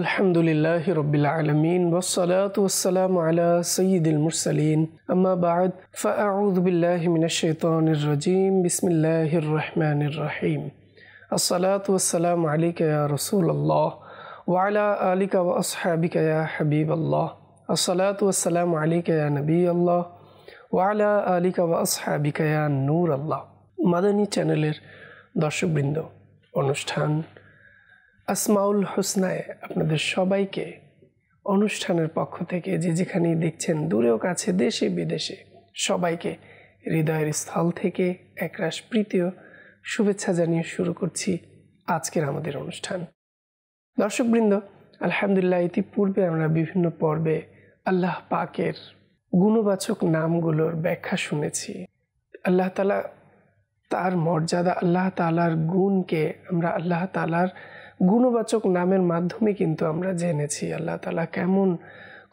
الحمد لله رب العالمين والصلاة والسلام على سيد المرسلين أما بعد فأعوذ بالله من الشيطان الرجيم بسم الله الرحمن الرحيم الصلاة والسلام عليك يا رسول الله وعلى آلك وأصحابك يا حبيب الله الصلاة والسلام عليك يا نبي الله وعلى آلك وأصحابك يا نور الله মাদানী চ্যানেলের দর্শকবৃন্দ অনুষ্ঠান আসমাউল হোসনায় আপনাদের সবাইকে অনুষ্ঠানের পক্ষ থেকে যে যেখানেই দেখছেন দূরেও কাছে দেশে বিদেশে সবাইকে হৃদয়ের স্থল থেকে একরাশ প্রীতিও শুভেচ্ছা জানিয়ে শুরু করছি আজকের আমাদের অনুষ্ঠান দর্শকবৃন্দ আলহামদুলিল্লাহ ইতিপূর্বে আমরা বিভিন্ন পর্বে আল্লাহ পাকের গুণবাচক নামগুলোর ব্যাখ্যা শুনেছি আল্লাহ তালা তার মর্যাদা আল্লাহ তালার গুণকে আমরা আল্লাহ তালার গুণবাচক নামের মাধ্যমে কিন্তু আমরা জেনেছি আল্লাহ তালা কেমন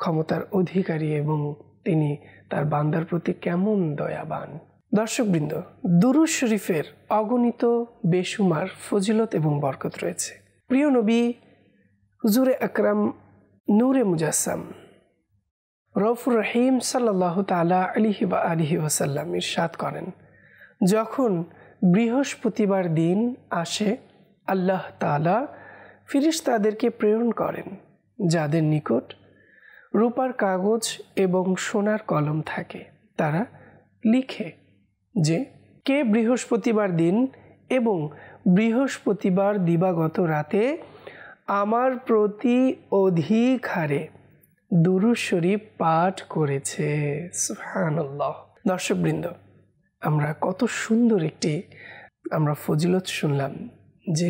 ক্ষমতার অধিকারী এবং তিনি তার বান্দার প্রতি কেমন দয়াবান দর্শকবৃন্দ দুরু শরীফের অগণিত বেসুমার ফজিলত এবং বরকত রয়েছে প্রিয় নবী হুজুরে আকরাম নূরে মুজাসাম রফুর রহিম সাল্লাহ তালা আলিহি বা আলিহি ওসাল্লাম ইরশাদ করেন যখন বৃহস্পতিবার দিন আসে আল্লাহ তালা ফিরিস তাদেরকে প্রেরণ করেন যাদের নিকট রূপার কাগজ এবং সোনার কলম থাকে তারা লিখে যে কে বৃহস্পতিবার দিন এবং বৃহস্পতিবার দিবাগত রাতে আমার প্রতি অধিক হারে দুরুশ্বরী পাঠ করেছে সুহানুল্লাহ দর্শকবৃন্দ আমরা কত সুন্দর একটি আমরা ফজিলত শুনলাম যে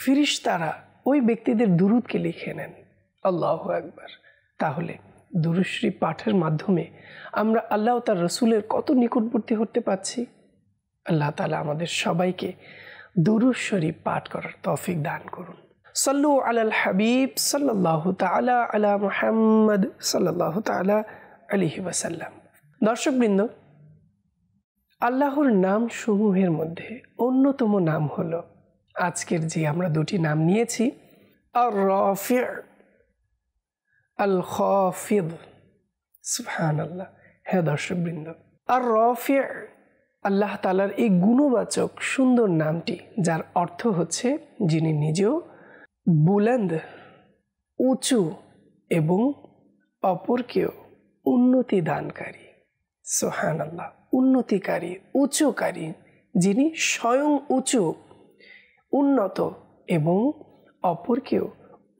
ফিরিস তারা ওই ব্যক্তিদের দুরুদকে লিখে নেন আল্লাহ একবার তাহলে দুরুশ্রী পাঠের মাধ্যমে আমরা আল্লাহ তার রসুলের কত নিকটবর্তী হতে পাচ্ছি আল্লাহ তালা আমাদের সবাইকে দুরুশ্বরী পাঠ করার তৌফিক দান করুন সাল্লু আলাল হাবিব সাল্লাহ তালা আলা মোহাম্মদ সাল্লাহ তালা আলহি ওয়াসাল্লাম দর্শকবৃন্দ আল্লাহর নাম সমূহের মধ্যে অন্যতম নাম হলো আজকের যে আমরা দুটি নাম নিয়েছি আর রফির আল খফিদ সুফহান আল্লাহ হ্যাঁ দর্শকবৃন্দ আর রফির আল্লাহ তালার এই গুণবাচক সুন্দর নামটি যার অর্থ হচ্ছে যিনি নিজেও বুলন্দ উঁচু এবং অপরকেও উন্নতি দানকারী সোহান আল্লাহ উন্নতিকারী উঁচুকারী যিনি স্বয়ং উঁচু উন্নত এবং অপরকেও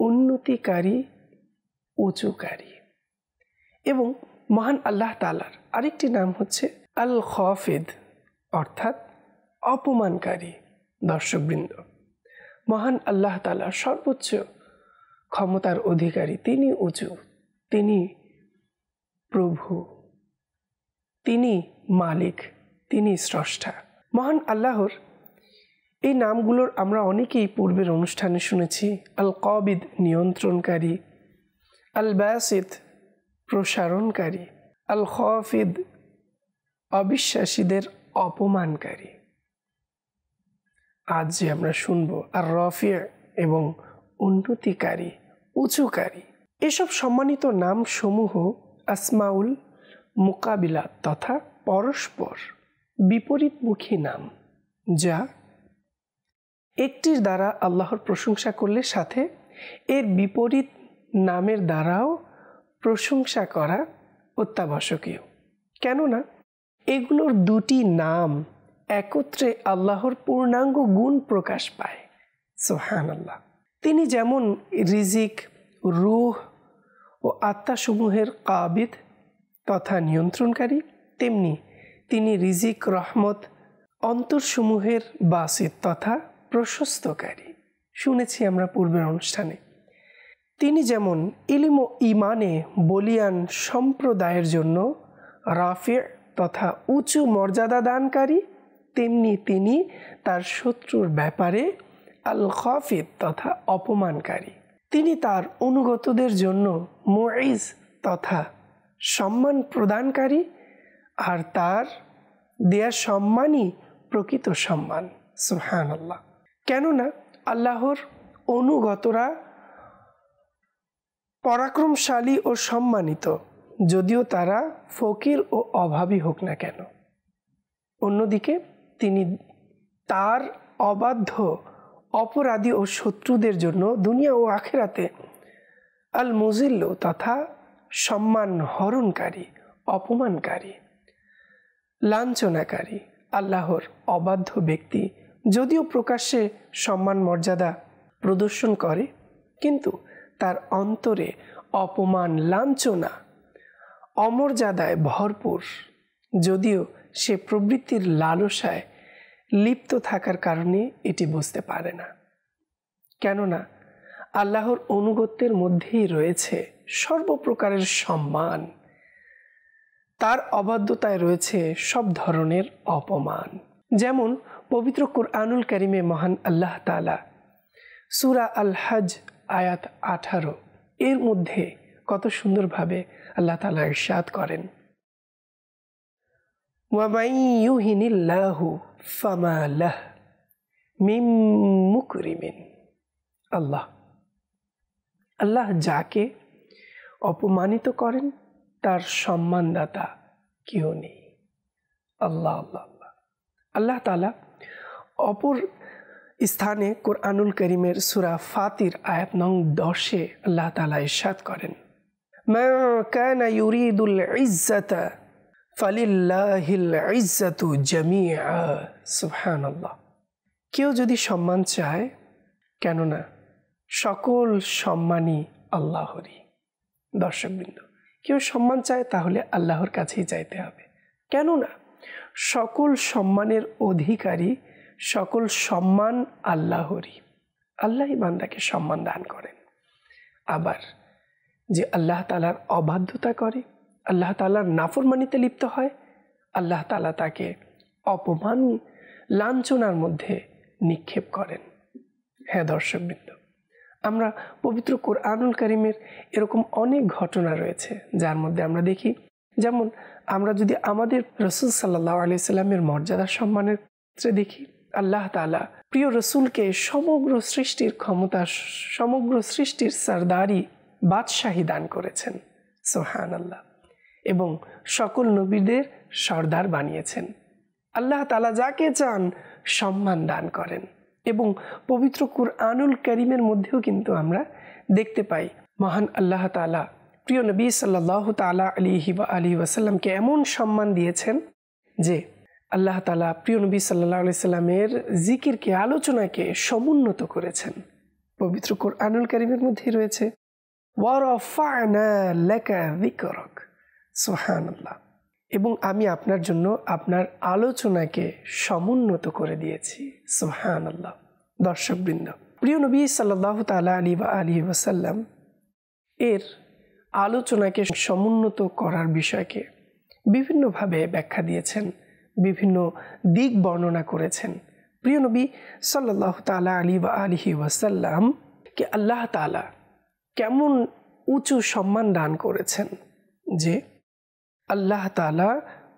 উন্নতিকারী উঁচুকারী এবং মহান আল্লাহ তালার আরেকটি নাম হচ্ছে আল খফেদ অর্থাৎ অপমানকারী দর্শকবৃন্দ মহান আল্লাহ তালা সর্বোচ্চ ক্ষমতার অধিকারী তিনি উঁচু তিনি প্রভু তিনি মালিক তিনি স্রষ্টা মহান আল্লাহর এই নামগুলোর আমরা অনেকেই পূর্বের অনুষ্ঠানে শুনেছি আল কবিদ নিয়ন্ত্রণকারী আল ব্যাসিদ প্রসারণকারী আল খফিদ অবিশ্বাসীদের অপমানকারী আজ যে আমরা শুনব আর রফিয়া এবং উন্নতিকারী উঁচুকারী এসব সম্মানিত নাম সমূহ আসমাউল মোকাবিলা তথা পরস্পর বিপরীতমুখী নাম যা একটির দ্বারা আল্লাহর প্রশংসা করলে সাথে এর বিপরীত নামের দ্বারাও প্রশংসা করা অত্যাবশ্যকীয় কেননা এগুলোর দুটি নাম একত্রে আল্লাহর পূর্ণাঙ্গ গুণ প্রকাশ পায় সোহান আল্লাহ তিনি যেমন রিজিক রুহ ও আত্মাসমূহের কাবিদ তথা নিয়ন্ত্রণকারী তেমনি তিনি রিজিক রহমত অন্তরসমূহের বাসিত তথা প্রশস্তকারী শুনেছি আমরা পূর্বের অনুষ্ঠানে তিনি যেমন ইলিম ও ইমানে বলিয়ান সম্প্রদায়ের জন্য রাফে তথা উঁচু মর্যাদা দানকারী তেমনি তিনি তার শত্রুর ব্যাপারে আল খফিদ তথা অপমানকারী তিনি তার অনুগতদের জন্য মোয়াইজ তথা সম্মান প্রদানকারী আর তার দেয়া সম্মানই প্রকৃত সম্মান সুহান আল্লাহ কেননা আল্লাহর অনুগতরা পরাক্রমশালী ও সম্মানিত যদিও তারা ফকির ও অভাবী হোক না কেন অন্যদিকে তিনি তার অবাধ্য অপরাধী ও শত্রুদের জন্য দুনিয়া ও আখেরাতে আল মুজিল্ল তথা সম্মান হরণকারী অপমানকারী লাঞ্ছনাকারী আল্লাহর অবাধ্য ব্যক্তি যদিও প্রকাশ্যে সম্মান মর্যাদা প্রদর্শন করে কিন্তু তার অন্তরে অপমান লাঞ্ছনা অমর্যাদায় ভরপুর যদিও সে প্রবৃত্তির লালসায় লিপ্ত থাকার কারণে এটি বুঝতে পারে না কেননা আল্লাহর অনুগত্যের মধ্যেই রয়েছে সর্বপ্রকারের সম্মান তার অবাধ্যতায় রয়েছে সব ধরনের অপমান যেমন পবিত্র কোরআনুল করিমে মহান আল্লাহ তালা সুরা আল হজ আয়াত আঠারো এর মধ্যে কত সুন্দরভাবে আল্লাহ তালা ইরশাদ করেন ফামালাহ আল্লাহ আল্লাহ যাকে অপমানিত করেন তার সম্মানদাতা কেউ নেই আল্লাহ আল্লাহ আল্লাহ আল্লাহ তালা অপর স্থানে কোরআনুল করিমের সুরা ফাতির আয়াত নং দশে আল্লাহ তালা ইসাদ করেন কেউ যদি সম্মান চায় কেননা সকল সম্মানই আল্লাহরই দর্শকবৃন্দ কেউ সম্মান চায় তাহলে আল্লাহর কাছেই চাইতে হবে কেননা সকল সম্মানের অধিকারী সকল সম্মান আল্লাহরই আল্লাহই বান্দাকে সম্মান দান করেন আবার যে আল্লাহ তালার অবাধ্যতা করে আল্লাহ তালার নাফরমানিতে লিপ্ত হয় আল্লাহ তালা তাকে অপমান লাঞ্ছনার মধ্যে নিক্ষেপ করেন হ্যাঁ দর্শকবৃন্দ আমরা পবিত্র কোরআনুল করিমের এরকম অনেক ঘটনা রয়েছে যার মধ্যে আমরা দেখি যেমন আমরা যদি আমাদের রসুল সাল্লাহ আলিয়াল্লামের মর্যাদা সম্মানের ক্ষেত্রে দেখি আল্লাহ তালা প্রিয় রসুলকে সমগ্র সৃষ্টির ক্ষমতা সমগ্র সৃষ্টির সারদারি বাদশাহী দান করেছেন সোহান আল্লাহ এবং সকল নবীদের সর্দার বানিয়েছেন আল্লাহ তালা যাকে চান সম্মান দান করেন এবং পবিত্র কুরআনুল করিমের মধ্যেও কিন্তু আমরা দেখতে পাই মহান আল্লাহ তালা প্রিয় নবী সাল্লাহ তালা আলী হিবা আলী ওয়াসাল্লামকে এমন সম্মান দিয়েছেন যে আল্লাহ তালা প্রিয় নবী সাল্লাহ সাল্লামের জিকিরকে আলোচনাকে সমুন্নত করেছেন পবিত্র কোরআনুল করিমের মধ্যে রয়েছে এবং আমি আপনার জন্য আপনার আলোচনাকে সমুন্নত করে দিয়েছি সোহান আল্লাহ দর্শকবৃন্দ প্রিয় নবী সাল্লাহ তালা আলী বা আলী ওসাল্লাম এর আলোচনাকে সমুন্নত করার বিষয়কে বিভিন্নভাবে ব্যাখ্যা দিয়েছেন বিভিন্ন দিক বর্ণনা করেছেন প্রিয় নবী সাল্লাহ তালা আলী বা আলহি ওয়াসাল্লাম কে আল্লাহ তালা কেমন উঁচু সম্মান দান করেছেন যে আল্লাহ তালা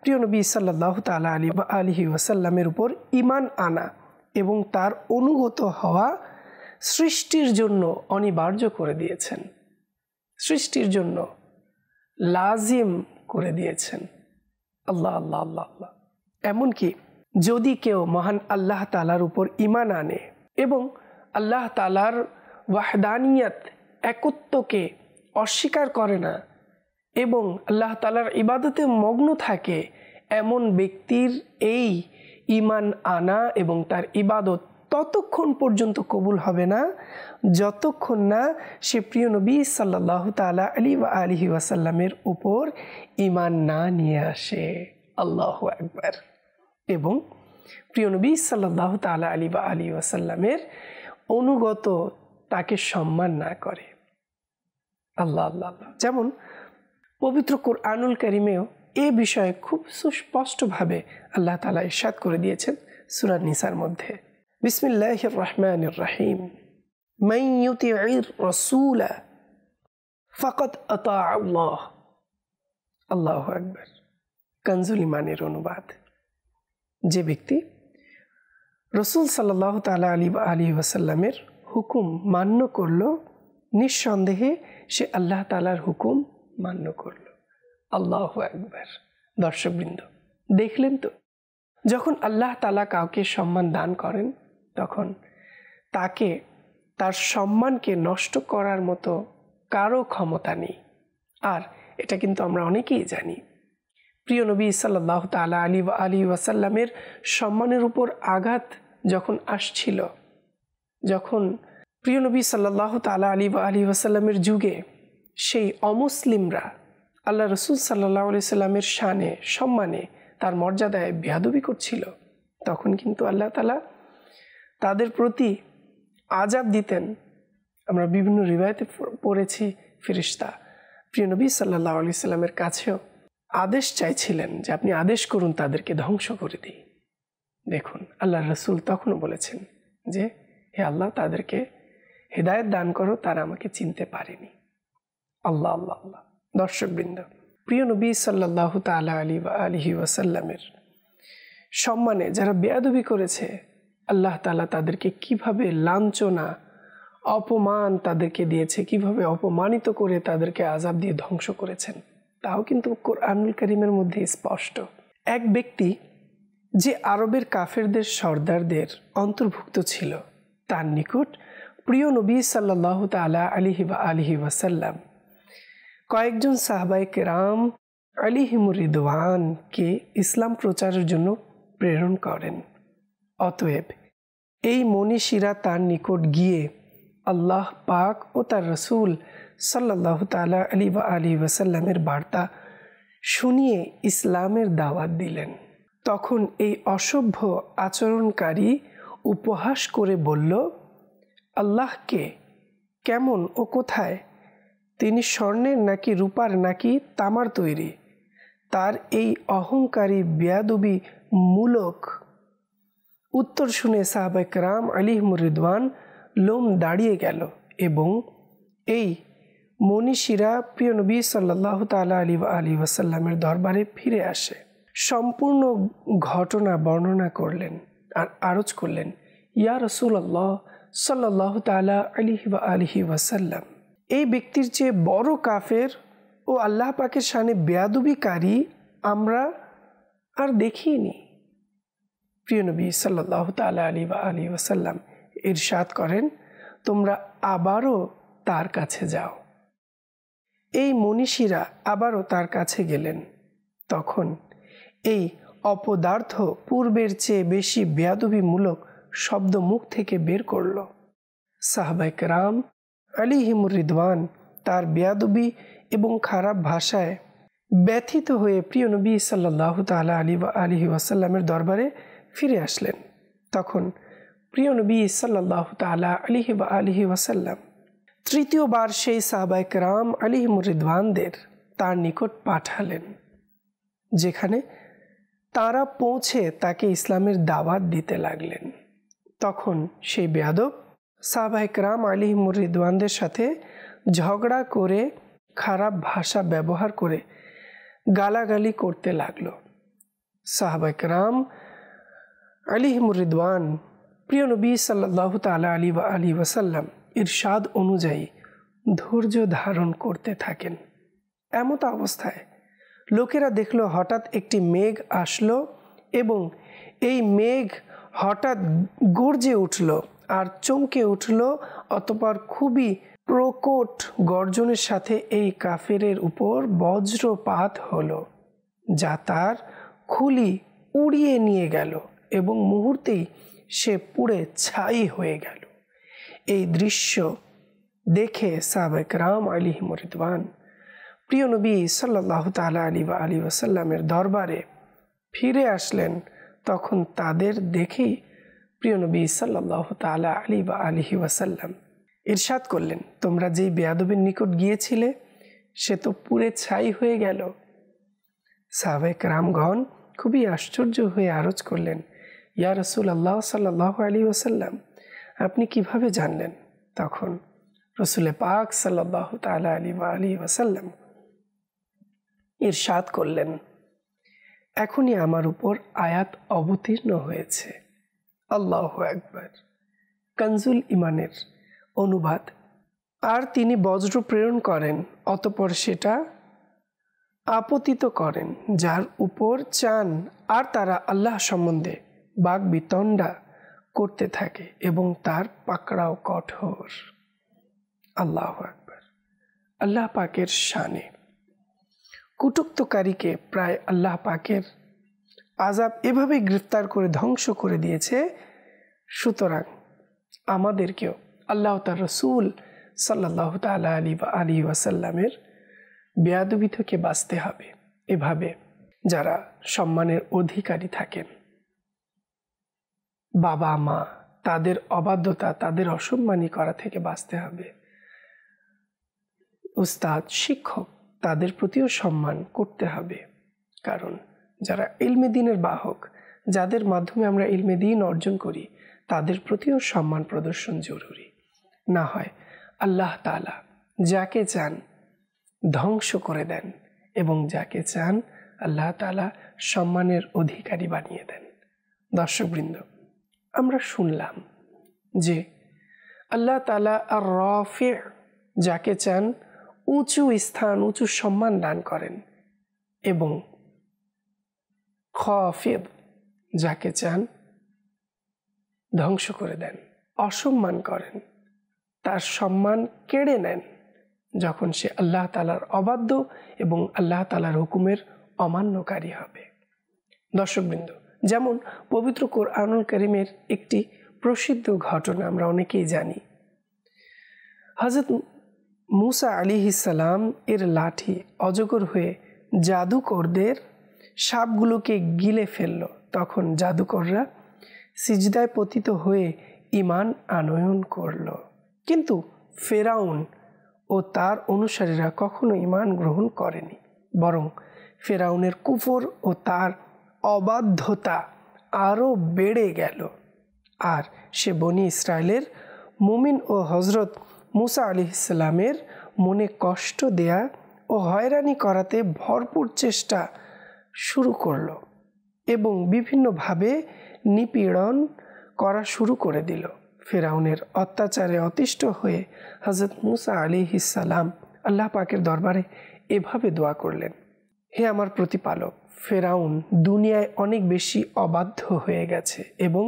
প্রিয় নবী সাল্লাহ তালা আলী বা আলহি ওয়াসাল্লামের উপর ইমান আনা এবং তার অনুগত হওয়া সৃষ্টির জন্য অনিবার্য করে দিয়েছেন সৃষ্টির জন্য লাজিম করে দিয়েছেন আল্লাহ আল্লাহ আল্লাহ আল্লাহ এমনকি যদি কেউ মহান আল্লাহ তালার উপর ইমান আনে এবং আল্লাহ তালার ওয়াহদানিয়াত একত্বকে অস্বীকার করে না এবং আল্লাহ তালার ইবাদতে মগ্ন থাকে এমন ব্যক্তির এই ইমান আনা এবং তার ইবাদত ততক্ষণ পর্যন্ত কবুল হবে না যতক্ষণ না সে প্রিয় নবী সাল্লাহ তালা আলী বা আলহি ওয়াসাল্লামের উপর ইমান না নিয়ে আসে আল্লাহ একবার এবং নবী সাল্লাহ তালা আলী বা আলী ওয়াসাল্লামের অনুগত তাকে সম্মান না করে আল্লাহ আল্লাহ আল্লাহ যেমন পবিত্র কোরআনুল করিমেও এ বিষয়ে খুব সুস্পষ্টভাবে আল্লাহ তালা ইরশাদ করে দিয়েছেন সুরান নিসার মধ্যে বিসমিল্লাহ রহমান রাহিম আল্লাহ আল্লাহ আকবর কঞ্জুলিমানের অনুবাদ যে ব্যক্তি রসুল সাল্লাহ তালা আলী আলী ওয়াসাল্লামের হুকুম মান্য করল নিঃসন্দেহে সে আল্লাহ তালার হুকুম মান্য করল আল্লাহ একবার দর্শকবৃন্দ দেখলেন তো যখন আল্লাহ তালা কাউকে সম্মান দান করেন তখন তাকে তার সম্মানকে নষ্ট করার মতো কারো ক্ষমতা নেই আর এটা কিন্তু আমরা অনেকেই জানি প্রিয় নবী সাল্লাহ তালা আলী আলী ওয়াসাল্লামের সম্মানের উপর আঘাত যখন আসছিল যখন প্রিয় নবী সাল্লাহ তালা আলী বা আলী ওয়াসাল্লামের যুগে সেই অমুসলিমরা আল্লাহ রসুল সাল্লাহ আলি সাল্লামের শানে সম্মানে তার মর্যাদায় বেহাদবি করছিল তখন কিন্তু আল্লাহ তালা তাদের প্রতি আজাব দিতেন আমরা বিভিন্ন রিবায়তে পড়েছি ফিরিস্তা প্রিয় নবী সাল্লাহ আলি সাল্লামের কাছেও আদেশ চাইছিলেন যে আপনি আদেশ করুন তাদেরকে ধ্বংস করে দিই দেখুন আল্লাহ রসুল তখনও বলেছেন যে হে আল্লাহ তাদেরকে হেদায়ত দান করো তারা আমাকে চিনতে পারেনি আল্লাহ আল্লাহ আল্লাহ দর্শকবৃন্দ প্রিয় নবী সাল্লাহ তালা আলী বা আলহি ওয়াসাল্লামের সম্মানে যারা বেয়াদবি করেছে আল্লাহ তালা তাদেরকে কিভাবে লাঞ্ছনা অপমান তাদেরকে দিয়েছে কিভাবে অপমানিত করে তাদেরকে আজাব দিয়ে ধ্বংস করেছেন তাও কিন্তু কোরআনুল করিমের মধ্যে স্পষ্ট এক ব্যক্তি যে আরবের কাফেরদের সর্দারদের অন্তর্ভুক্ত ছিল তার নিকট প্রিয় নবী সাল্লাহ তালা আলিহিবা আলিহি ওয়াসাল্লাম কয়েকজন সাহবাই কেরাম আলিহিমুর রিদওয়ানকে ইসলাম প্রচারের জন্য প্রেরণ করেন অতএব এই মনীষীরা তার নিকট গিয়ে আল্লাহ পাক ও তার রসুল সাল্লাহ তালা আলী বা আলী ওয়াসাল্লামের বার্তা শুনিয়ে ইসলামের দাওয়াত দিলেন তখন এই অসভ্য আচরণকারী উপহাস করে বলল আল্লাহকে কেমন ও কোথায় তিনি স্বর্ণের নাকি রূপার নাকি তামার তৈরি তার এই অহংকারী বেয়াদবি মূলক উত্তর শুনে সাহাবেক রাম আলিহমরিদওয়ান লোম দাঁড়িয়ে গেল এবং এই মনীষীরা প্রিয় নবী সাল্লাহ তালা আলী আলী ওয়াসাল্লামের দরবারে ফিরে আসে সম্পূর্ণ ঘটনা বর্ণনা করলেন আর আরজ করলেন ইয়া আল্লাহ সাল্লাহ তালা আলিহি বা আলিহি ওয়াসাল্লাম এই ব্যক্তির যে বড় কাফের ও আল্লাহ পাকের সানে বেয়াদুবিকারী আমরা আর দেখিনি প্রিয় নবী সাল্লাহ তালা আলী বা আলী ওয়াসাল্লাম ইরশাদ করেন তোমরা আবারও তার কাছে যাও এই মনীষীরা আবারও তার কাছে গেলেন তখন এই অপদার্থ পূর্বের চেয়ে বেশি বেয়াদবিমূলক শব্দ মুখ থেকে বের করল সাহবাইক রাম আলী হিমুর রিদওয়ান তার বেয়াদবি এবং খারাপ ভাষায় ব্যথিত হয়ে প্রিয় নবী সাল্লাহ তালা আলী আলিহি ওয়াসাল্লামের দরবারে ফিরে আসলেন তখন প্রিয় নবী সাল্লাহ তালা আলিহি বা আলিহি ওয়াসাল্লাম তৃতীয়বার সেই সাহবায়ক রাম আলী রিদওয়ানদের তার নিকট পাঠালেন যেখানে তারা পৌঁছে তাকে ইসলামের দাওয়াত দিতে লাগলেন তখন সেই বেয়াদব সাহবায়ক রাম আলী রিদওয়ানদের সাথে ঝগড়া করে খারাপ ভাষা ব্যবহার করে গালাগালি করতে লাগল সাহবায়ক রাম আলী রিদওয়ান প্রিয় নবী সাল্লাহ তালা আলী আলী ওয়াসাল্লাম এর স্বাদ অনুযায়ী ধৈর্য ধারণ করতে থাকেন এমত অবস্থায় লোকেরা দেখল হঠাৎ একটি মেঘ আসলো এবং এই মেঘ হঠাৎ গর্জে উঠল আর চমকে উঠল অতপর খুবই প্রকট গর্জনের সাথে এই কাফেরের উপর বজ্রপাত হল যা তার খুলি উড়িয়ে নিয়ে গেল এবং মুহূর্তেই সে পুড়ে ছাই হয়ে গেল এই দৃশ্য দেখে সাবেক রাম আলী মরিদান প্রিয় নবী সাল্লাহ তালা আলী বা আলী ওসাল্লামের দরবারে ফিরে আসলেন তখন তাদের দেখেই প্রিয় নবী সাল্লাহ তালা আলী বা আলী ওয়াসাল্লাম ইরশাদ করলেন তোমরা যেই বেয়াদবের নিকট গিয়েছিলে সে তো পুরে ছাই হয়ে গেল সাবেক রামগণ খুবই আশ্চর্য হয়ে আরজ করলেন ইয়া রসুল আল্লাহ সাল্লাহ আলী ওসাল্লাম আপনি কিভাবে জানলেন তখন রসুলে পাক সাল্লাহ তালা আলী বা আলী ওয়াসাল্লাম ইরশাদ করলেন এখনই আমার উপর আয়াত অবতীর্ণ হয়েছে আল্লাহ একবার কঞ্জুল ইমানের অনুবাদ আর তিনি বজ্র প্রেরণ করেন অতপর সেটা আপতিত করেন যার উপর চান আর তারা আল্লাহ সম্বন্ধে বাক বিতণ্ডা করতে থাকে এবং তার পাকড়াও কঠোর আল্লাহ আকবর আল্লাহ পাকের শানে কুটুক্তকারীকে প্রায় আল্লাহ পাকের আজাব এভাবে গ্রেফতার করে ধ্বংস করে দিয়েছে সুতরাং আমাদেরকেও আল্লাহ তার রসুল সাল্লাহ তাল আলী বা আলী ওয়াসাল্লামের বেয়াদবি থেকে বাঁচতে হবে এভাবে যারা সম্মানের অধিকারী থাকেন বাবা মা তাদের অবাধ্যতা তাদের অসম্মানী করা থেকে বাঁচতে হবে উস্তাদ শিক্ষক তাদের প্রতিও সম্মান করতে হবে কারণ যারা ইলমে দিনের বাহক যাদের মাধ্যমে আমরা ইলমে দিন অর্জন করি তাদের প্রতিও সম্মান প্রদর্শন জরুরি না হয় আল্লাহ তালা যাকে চান ধ্বংস করে দেন এবং যাকে চান আল্লাহ তালা সম্মানের অধিকারী বানিয়ে দেন দর্শকবৃন্দ আমরা শুনলাম যে আল্লাহ তালা আর রফে যাকে চান উঁচু স্থান উঁচু সম্মান দান করেন এবং খফেদ যাকে চান ধ্বংস করে দেন অসম্মান করেন তার সম্মান কেড়ে নেন যখন সে আল্লাহ তালার অবাধ্য এবং আল্লাহ তালার হুকুমের অমান্যকারী হবে দর্শকবৃন্দ যেমন পবিত্র কোর আনুল করিমের একটি প্রসিদ্ধ ঘটনা আমরা অনেকেই জানি হজরত মুসা আলী ইসালাম এর লাঠি অজগর হয়ে জাদুকরদের সাপগুলোকে গিলে ফেলল তখন জাদুকররা সিজদায় পতিত হয়ে ইমান আনয়ন করল কিন্তু ফেরাউন ও তার অনুসারীরা কখনো ইমান গ্রহণ করেনি বরং ফেরাউনের কুফর ও তার অবাধ্যতা আরও বেড়ে গেল আর সে বনি ইসরায়েলের মুমিন ও হজরত মুসা আলি ইসলামের মনে কষ্ট দেয়া ও হয়রানি করাতে ভরপুর চেষ্টা শুরু করল এবং বিভিন্নভাবে নিপীড়ন করা শুরু করে দিল ফেরাউনের অত্যাচারে অতিষ্ঠ হয়ে হজরত মুসা আলি ইসালাম আল্লাহ পাকের দরবারে এভাবে দোয়া করলেন হে আমার প্রতিপালক ফেরাউন দুনিয়ায় অনেক বেশি অবাধ্য হয়ে গেছে এবং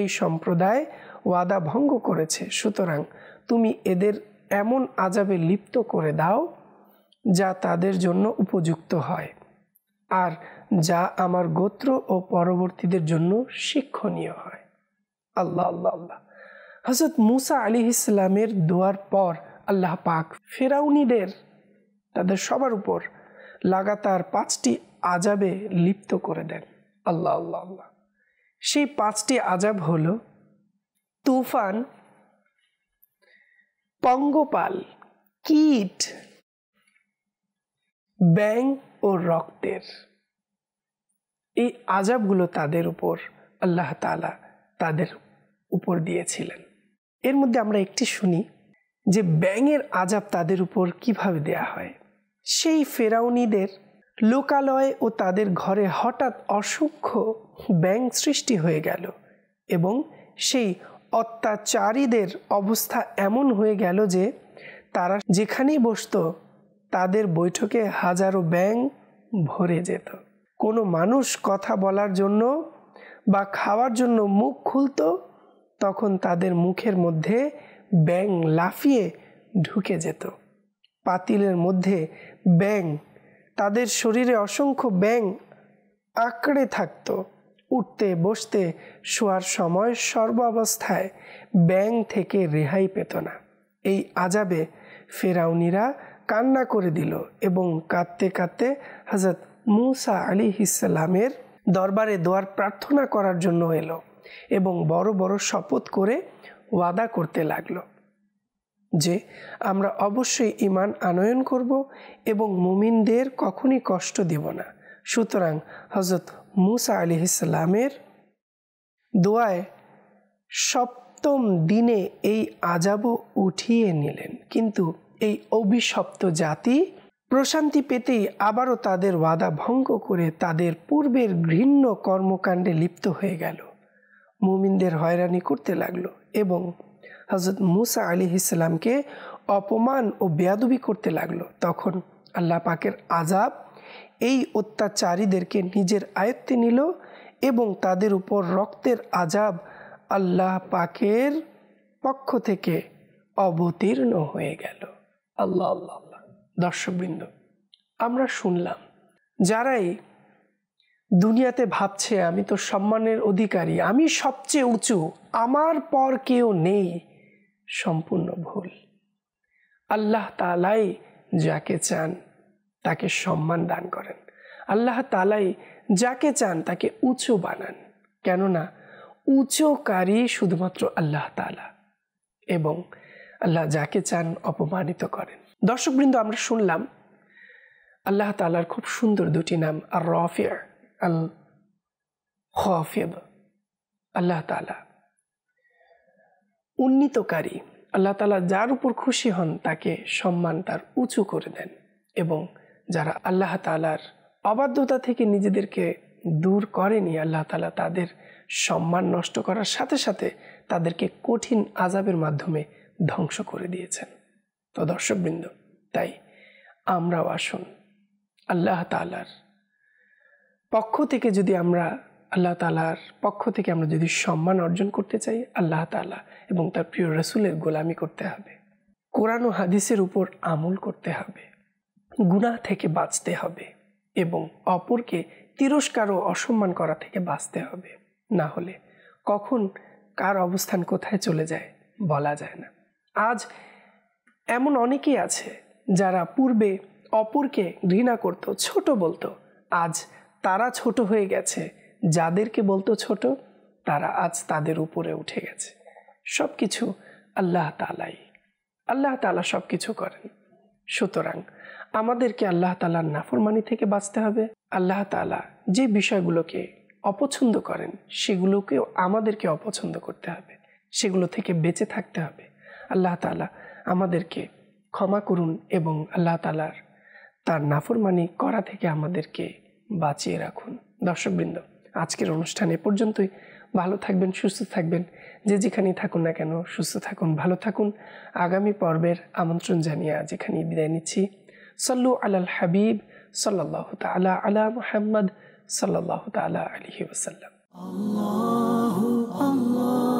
এই সম্প্রদায় ওয়াদা ভঙ্গ করেছে সুতরাং তুমি এদের এমন আজাবে লিপ্ত করে দাও যা তাদের জন্য উপযুক্ত হয় আর যা আমার গোত্র ও পরবর্তীদের জন্য শিক্ষণীয় হয় আল্লাহ আল্লাহ আল্লাহ হজরত মুসা আলী ইসলামের দোয়ার পর আল্লাহ পাক ফেরাউনিদের তাদের সবার উপর লাগাতার পাঁচটি আজাবে লিপ্ত করে দেন আল্লাহ আল্লাহ আল্লাহ সেই পাঁচটি আজাব হল তুফান পঙ্গপাল কীট ব্যাং ও রক্তের এই আজাবগুলো তাদের উপর আল্লাহ তালা তাদের উপর দিয়েছিলেন এর মধ্যে আমরা একটি শুনি যে ব্যাঙের আজাব তাদের উপর কিভাবে দেয়া হয় সেই ফেরাউনিদের লোকালয় ও তাদের ঘরে হঠাৎ অসংখ্য ব্যাং সৃষ্টি হয়ে গেল এবং সেই অত্যাচারীদের অবস্থা এমন হয়ে গেল যে তারা যেখানেই বসত তাদের বৈঠকে হাজারো ব্যাং ভরে যেত কোনো মানুষ কথা বলার জন্য বা খাওয়ার জন্য মুখ খুলত তখন তাদের মুখের মধ্যে ব্যাং লাফিয়ে ঢুকে যেত পাতিলের মধ্যে ব্যাং তাদের শরীরে অসংখ্য ব্যাং আঁকড়ে থাকত উঠতে বসতে শোয়ার সময় সর্বাবস্থায় ব্যাং থেকে রেহাই পেত না এই আজাবে ফেরাউনিরা কান্না করে দিল এবং কাঁদতে কাঁদতে হজরত মুসা আলী ইসলামের দরবারে দোয়ার প্রার্থনা করার জন্য এলো এবং বড় বড় শপথ করে ওয়াদা করতে লাগলো যে আমরা অবশ্যই ইমান আনয়ন করব এবং মুমিনদের কখনই কষ্ট দেব না সুতরাং হজরত মুসা আলি ইসলামের দোয়ায় সপ্তম দিনে এই আজাবও উঠিয়ে নিলেন কিন্তু এই অভিশপ্ত জাতি প্রশান্তি পেতেই আবারও তাদের ওয়াদা ভঙ্গ করে তাদের পূর্বের ঘৃণ্য কর্মকাণ্ডে লিপ্ত হয়ে গেল মুমিনদের হয়রানি করতে লাগলো এবং হজরত মুসা আলী ইসলামকে অপমান ও বেয়াদুবি করতে লাগলো তখন আল্লাহ পাকের আজাব এই অত্যাচারীদেরকে নিজের আয়ত্তে নিল এবং তাদের উপর রক্তের আজাব আল্লাহ পাকের পক্ষ থেকে অবতীর্ণ হয়ে গেল আল্লাহ আল্লাহ আল্লাহ দর্শকবৃন্দ আমরা শুনলাম যারাই দুনিয়াতে ভাবছে আমি তো সম্মানের অধিকারী আমি সবচেয়ে উঁচু আমার পর কেউ নেই সম্পূর্ণ ভুল আল্লাহ তালাই যাকে চান তাকে সম্মান দান করেন আল্লাহ তালাই যাকে চান তাকে উঁচু বানান কেননা উঁচুকারী শুধুমাত্র আল্লাহ তালা এবং আল্লাহ যাকে চান অপমানিত করেন দর্শকবৃন্দ আমরা শুনলাম আল্লাহ তালার খুব সুন্দর দুটি নাম আর রফিয়া আল খফিব আল্লাহ তালা উন্নীতকারী আল্লাহ তালা যার উপর খুশি হন তাকে সম্মান তার উঁচু করে দেন এবং যারা আল্লাহ তালার অবাধ্যতা থেকে নিজেদেরকে দূর করেনি আল্লাহ তালা তাদের সম্মান নষ্ট করার সাথে সাথে তাদেরকে কঠিন আজাবের মাধ্যমে ধ্বংস করে দিয়েছেন তো দর্শকবৃন্দ তাই আমরাও আসুন আল্লাহ তালার পক্ষ থেকে যদি আমরা আল্লাহ তালার পক্ষ থেকে আমরা যদি সম্মান অর্জন করতে চাই আল্লাহ তালা এবং তার প্রিয় রসুলের গোলামি করতে হবে কোরআন ও হাদিসের উপর আমল করতে হবে গুনাহ থেকে বাঁচতে হবে এবং অপরকে তিরস্কার ও অসম্মান করা থেকে বাঁচতে হবে না হলে কখন কার অবস্থান কোথায় চলে যায় বলা যায় না আজ এমন অনেকেই আছে যারা পূর্বে অপরকে ঘৃণা করত ছোট বলতো আজ তারা ছোট হয়ে গেছে যাদেরকে বলতো ছোট তারা আজ তাদের উপরে উঠে গেছে সব কিছু আল্লাহ তালাই আল্লাহ তালা সব কিছু করেন সুতরাং আমাদেরকে আল্লাহ তালার নাফরমানি থেকে বাঁচতে হবে আল্লাহ তালা যে বিষয়গুলোকে অপছন্দ করেন সেগুলোকেও আমাদেরকে অপছন্দ করতে হবে সেগুলো থেকে বেঁচে থাকতে হবে আল্লাহ তালা আমাদেরকে ক্ষমা করুন এবং আল্লাহ তালার তার নাফরমানি করা থেকে আমাদেরকে বাঁচিয়ে রাখুন দর্শকবৃন্দ আজকের অনুষ্ঠান এ পর্যন্তই ভালো থাকবেন সুস্থ থাকবেন যে যেখানেই থাকুন না কেন সুস্থ থাকুন ভালো থাকুন আগামী পর্বের আমন্ত্রণ জানিয়ে আজ এখানেই বিদায় নিচ্ছি সল্লু আলাল হাবিব সাল্লাহ তালা আলা মোহাম্মদ সাল্লাহ তালা আলহি ওসাল্লাম আল্লাহ আল্লাহ